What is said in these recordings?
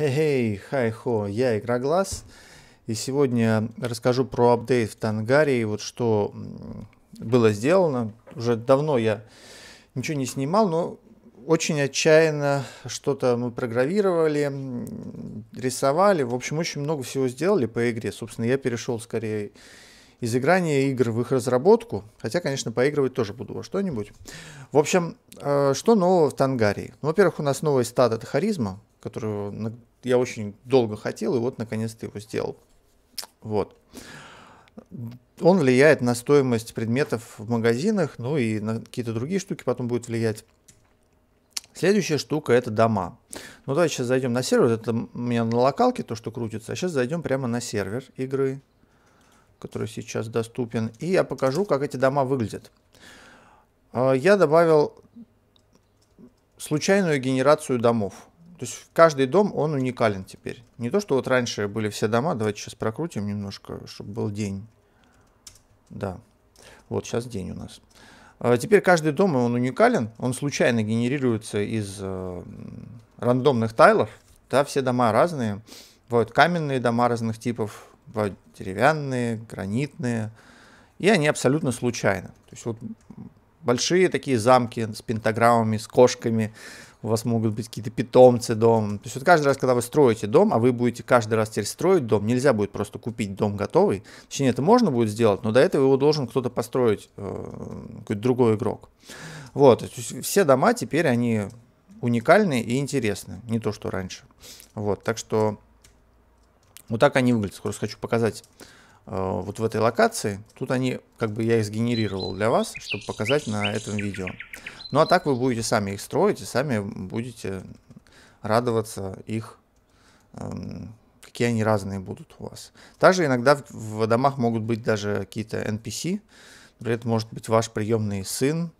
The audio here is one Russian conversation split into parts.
Хей-хей, хай-хо, я Игроглаз, и сегодня расскажу про апдейт в Тангаре, и вот что было сделано. Уже давно я ничего не снимал, но очень отчаянно что-то мы программировали, рисовали, в общем, очень много всего сделали по игре. Собственно, я перешел скорее из играния игр в их разработку, хотя, конечно, поигрывать тоже буду во что-нибудь. В общем, э, что нового в Тангарии? Ну, во-первых, у нас новый стат — это харизма, которую я очень долго хотел, и вот наконец-то его сделал. Вот. Он влияет на стоимость предметов в магазинах, ну и на какие-то другие штуки потом будет влиять. Следующая штука это дома. Ну давайте сейчас зайдем на сервер, это у меня на локалке то, что крутится, а сейчас зайдем прямо на сервер игры, который сейчас доступен, и я покажу, как эти дома выглядят. А, я добавил случайную генерацию домов. То есть каждый дом, он уникален теперь. Не то, что вот раньше были все дома. Давайте сейчас прокрутим немножко, чтобы был день. Да. Вот сейчас день у нас. А, теперь каждый дом, он уникален. Он случайно генерируется из э, рандомных тайлов. Да, все дома разные. Бывают каменные дома разных типов, бывают деревянные, гранитные. И они абсолютно случайно. То есть вот большие такие замки с пентаграммами, с кошками, у вас могут быть какие-то питомцы дом То есть вот каждый раз, когда вы строите дом, а вы будете каждый раз теперь строить дом, нельзя будет просто купить дом готовый. Точнее, это можно будет сделать, но до этого его должен кто-то построить, э, какой-то другой игрок. Вот, то есть все дома теперь они уникальны и интересны, не то, что раньше. Вот, так что вот так они выглядят. Скоро хочу показать Э, вот в этой локации. Тут они, как бы я их сгенерировал для вас, чтобы показать на этом видео. Ну а так вы будете сами их строить и сами будете радоваться их, эм, какие они разные будут у вас. Также иногда в домах могут быть даже какие-то NPC. Например, это может быть ваш приемный сын,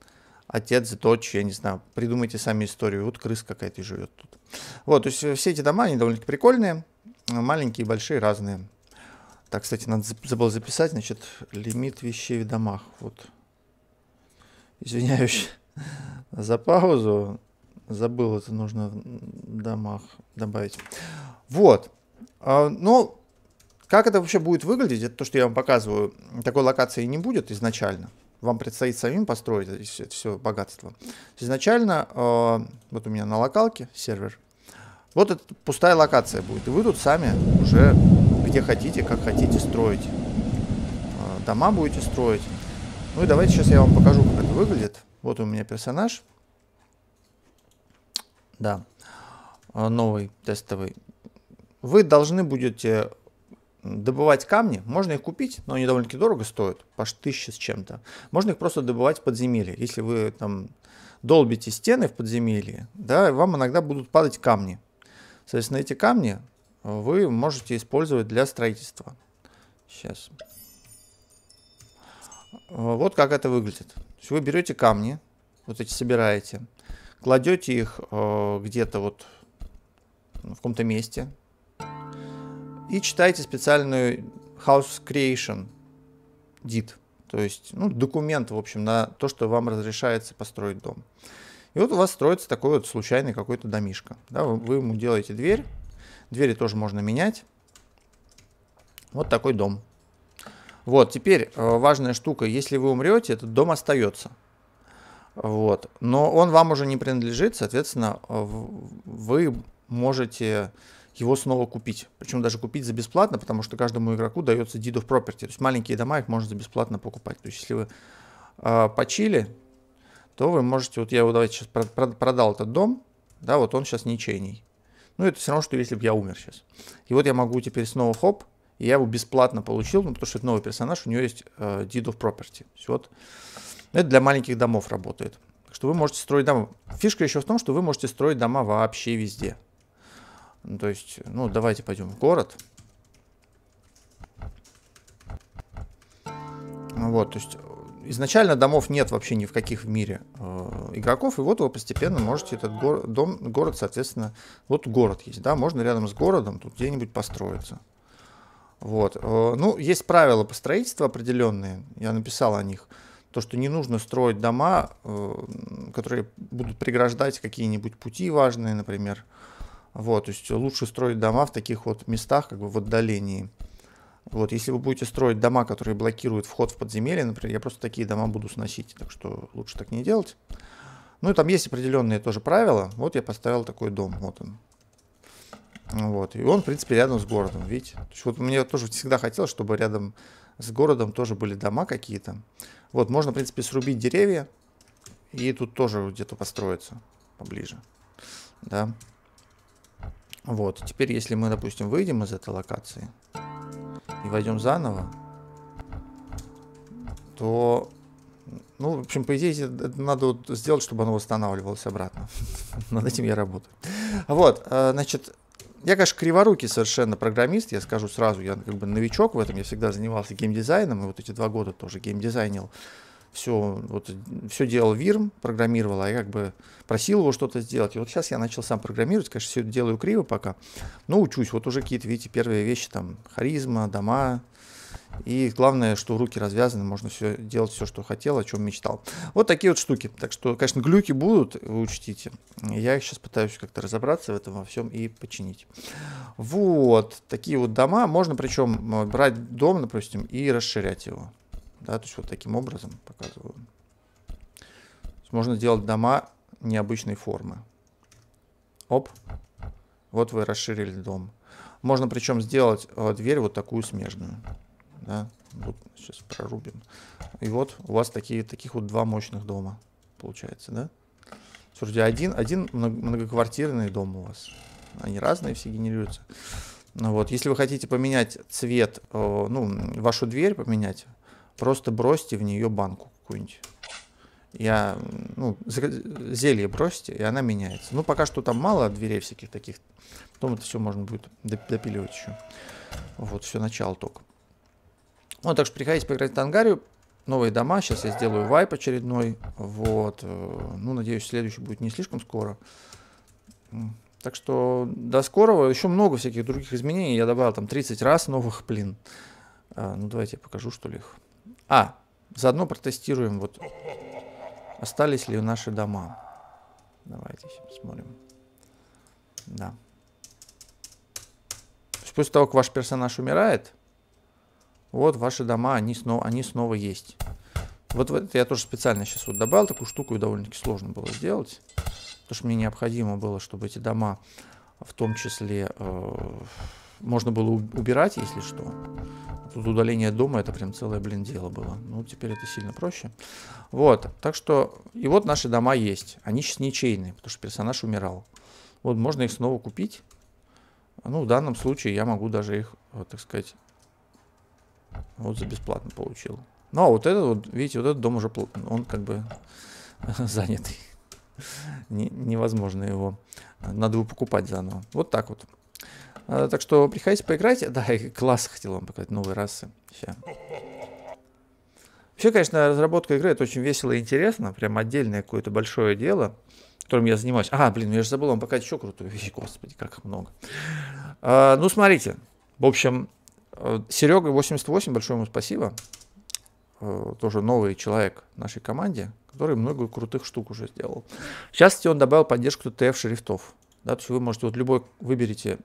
отец, дочь, я не знаю, придумайте сами историю. Вот крыс какая-то живет тут. Вот, то есть э, все эти дома, они довольно-таки прикольные, маленькие, большие, разные. Так, кстати, надо забыл записать, значит, лимит вещей в домах. Вот. Извиняюсь за паузу. Забыл, это нужно в домах добавить. Вот. А, ну, как это вообще будет выглядеть, это то, что я вам показываю. Такой локации не будет изначально. Вам предстоит самим построить это все богатство. Изначально, а, вот у меня на локалке сервер, вот эта пустая локация будет. И вы тут сами уже где хотите, как хотите строить. А, дома будете строить. Ну и давайте сейчас я вам покажу, как это выглядит. Вот у меня персонаж. Да, а, новый тестовый. Вы должны будете добывать камни, можно их купить, но они довольно-таки дорого стоят, аж тысяча с чем-то. Можно их просто добывать в подземелье. Если вы там долбите стены в подземелье, да, вам иногда будут падать камни. Соответственно, эти камни вы можете использовать для строительства. Сейчас. Э, вот как это выглядит. То есть вы берете камни, вот эти собираете, кладете их э, где-то вот в каком-то месте и читаете специальную House Creation deed, то есть ну, документ, в общем, на то, что вам разрешается построить дом. И вот у вас строится такой вот случайный какой-то домишко. Да, вы ему делаете дверь, Двери тоже можно менять. Вот такой дом. Вот, теперь э, важная штука. Если вы умрете, этот дом остается. Вот. Но он вам уже не принадлежит, соответственно, э, вы можете его снова купить. Причем даже купить за бесплатно, потому что каждому игроку дается deed of property. То есть маленькие дома их можно за бесплатно покупать. То есть если вы э, почили, то вы можете... Вот я его давайте сейчас продал этот дом. Да, вот он сейчас ничейный. Ну, это все равно, что если бы я умер сейчас. И вот я могу теперь снова хоп, и я его бесплатно получил, ну, потому что это новый персонаж, у него есть э, Deed of Property. Вот. Это для маленьких домов работает. Так что вы можете строить дома. Фишка еще в том, что вы можете строить дома вообще везде. Ну, то есть, ну, давайте пойдем в город. Вот, то есть изначально домов нет вообще ни в каких в мире э, игроков, и вот вы постепенно можете этот гор- дом, город, соответственно, вот город есть, да, можно рядом с городом тут где-нибудь построиться. Вот. Э, ну, есть правила по строительству определенные, я написал о них. То, что не нужно строить дома, э, которые будут преграждать какие-нибудь пути важные, например. Вот, то есть лучше строить дома в таких вот местах, как бы в отдалении. Вот, если вы будете строить дома, которые блокируют вход в подземелье, например, я просто такие дома буду сносить, так что лучше так не делать. Ну и там есть определенные тоже правила. Вот я поставил такой дом, вот он. Вот, и он, в принципе, рядом с городом, видите? То есть вот мне тоже всегда хотелось, чтобы рядом с городом тоже были дома какие-то. Вот, можно, в принципе, срубить деревья и тут тоже где-то построиться поближе, да. Вот, теперь если мы, допустим, выйдем из этой локации, и войдем заново, то... Ну, в общем, по идее, это надо вот сделать, чтобы оно восстанавливалось обратно. Над этим я работаю. Вот, э, значит, я, конечно, криворукий совершенно программист, я скажу сразу, я как бы новичок в этом, я всегда занимался геймдизайном, и вот эти два года тоже геймдизайнил. дизайнил все, вот, все делал Вирм, программировал, а я как бы просил его что-то сделать. И вот сейчас я начал сам программировать, конечно, все это делаю криво пока, но учусь. Вот уже какие-то, видите, первые вещи, там, харизма, дома, и главное, что руки развязаны, можно все делать все, что хотел, о чем мечтал. Вот такие вот штуки. Так что, конечно, глюки будут, вы учтите. Я их сейчас пытаюсь как-то разобраться в этом во всем и починить. Вот такие вот дома. Можно причем э, брать дом, допустим, и расширять его. Да, то есть вот таким образом показываю. Можно сделать дома необычной формы. Оп. Вот вы расширили дом. Можно причем сделать э, дверь вот такую смежную. Да? Вот сейчас прорубим. И вот у вас такие, таких вот два мощных дома получается, да? Слушайте, один, один многоквартирный дом у вас. Они разные все генерируются. Ну вот, если вы хотите поменять цвет, э, ну, вашу дверь поменять, Просто бросьте в нее банку какую-нибудь. Я, ну, зелье бросьте, и она меняется. Ну, пока что там мало дверей всяких таких. Потом это все можно будет допиливать еще. Вот, все, начало только. Вот, так что приходите поиграть в Тангарию. Новые дома. Сейчас я сделаю вайп очередной. Вот. Э, ну, надеюсь, следующий будет не слишком скоро. Так что до скорого. Еще много всяких других изменений. Я добавил там 30 раз новых, блин. Э, ну, давайте я покажу, что ли, их. А, заодно протестируем, вот остались ли наши дома. Давайте посмотрим. Да. То есть после того, как ваш персонаж умирает, вот ваши дома, они снова, они снова есть. Вот, вот это я тоже специально сейчас вот добавил такую штуку, и довольно-таки сложно было сделать. Потому что мне необходимо было, чтобы эти дома в том числе э, можно было убирать, если что. Тут удаление дома это прям целое, блин, дело было. Ну, теперь это сильно проще. Вот, так что... И вот наши дома есть. Они сейчас ничейные, потому что персонаж умирал. Вот, можно их снова купить. Ну, в данном случае я могу даже их, вот, так сказать, вот за бесплатно получил. Ну, а вот этот, вот, видите, вот этот дом уже, он как бы занятый. Невозможно его. Надо его покупать заново. Вот так вот. А, так что приходите поиграть. Да, класс хотел вам показать, новые расы. Все, Вообще, конечно, разработка игры это очень весело и интересно. Прям отдельное какое-то большое дело, которым я занимаюсь. А, блин, я же забыл вам показать еще крутую вещь. Господи, как их много. А, ну, смотрите. В общем, э, Серега 88, большое ему спасибо. Э, тоже новый человек в нашей команде, который много крутых штук уже сделал. В частности, он добавил поддержку TF-шрифтов. Да, то есть вы можете, вот любой, выберите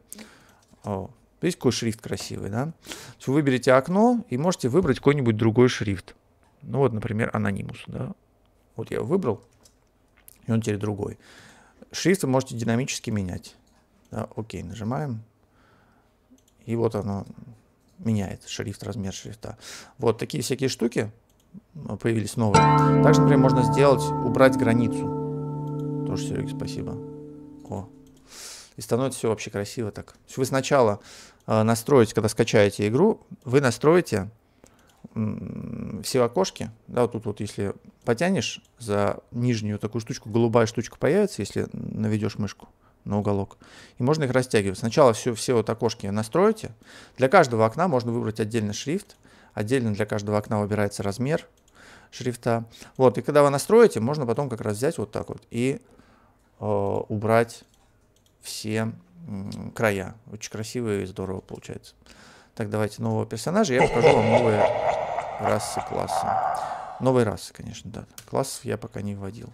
о, видите, какой шрифт красивый, да? Вы выберете окно и можете выбрать какой-нибудь другой шрифт. Ну вот, например, анонимус, да? Вот я его выбрал, и он теперь другой. Шрифт вы можете динамически менять. Да, окей, нажимаем. И вот оно меняет шрифт, размер шрифта. Вот такие всякие штуки э, появились новые. Также, например, можно сделать, убрать границу. Тоже, Сереги, спасибо. О и становится все вообще красиво так. То есть вы сначала э, настроите, когда скачаете игру, вы настроите все окошки, да, вот тут вот если потянешь за нижнюю такую штучку, голубая штучка появится, если наведешь мышку на уголок, и можно их растягивать. Сначала все, все вот окошки настроите, для каждого окна можно выбрать отдельный шрифт, отдельно для каждого окна выбирается размер шрифта, вот, и когда вы настроите, можно потом как раз взять вот так вот и э, убрать все края. Очень красиво и здорово получается. Так, давайте нового персонажа. Я покажу вам новые расы класса. Новые расы, конечно, да. Классов я пока не вводил.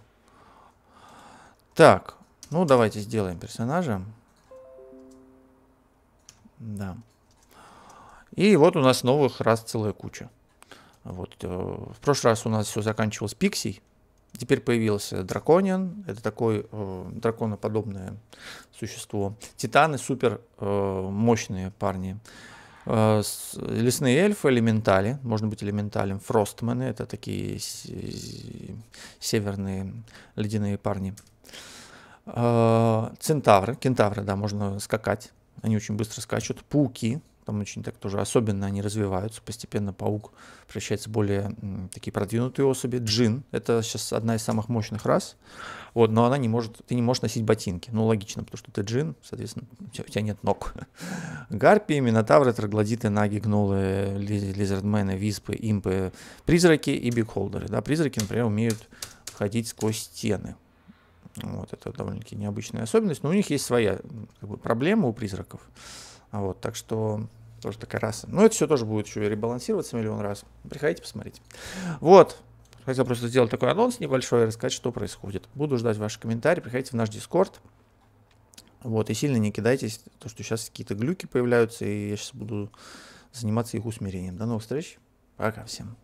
Так, ну давайте сделаем персонажа. Да. И вот у нас новых рас целая куча. Вот. Э, в прошлый раз у нас все заканчивалось пиксей. Теперь появился драконин, это такое э, драконоподобное существо. Титаны супер э, мощные парни. Э, лесные эльфы, элементали, можно быть элементалем. Фростмены, это такие северные ледяные парни. Э, центавры, кентавры, да, можно скакать, они очень быстро скачут. Пауки, там очень так тоже особенно они развиваются. Постепенно паук превращается в более такие продвинутые особи. Джин — это сейчас одна из самых мощных рас. Вот, но она не может, ты не можешь носить ботинки. Ну, логично, потому что ты джин, соответственно, у тебя, у тебя нет ног. Гарпии, минотавры, троглодиты, наги, гнолы, лизардмены, виспы, импы, призраки и бигхолдеры. Да, призраки, например, умеют ходить сквозь стены. Вот, это довольно-таки необычная особенность. Но у них есть своя как бы, проблема у призраков. Вот, так что тоже такая раса. Но ну, это все тоже будет еще ребалансироваться миллион раз. Приходите, посмотрите. Вот. Хотел просто сделать такой анонс небольшой и рассказать, что происходит. Буду ждать ваши комментарии. Приходите в наш Дискорд. Вот, и сильно не кидайтесь, то, что сейчас какие-то глюки появляются, и я сейчас буду заниматься их усмирением. До новых встреч. Пока всем.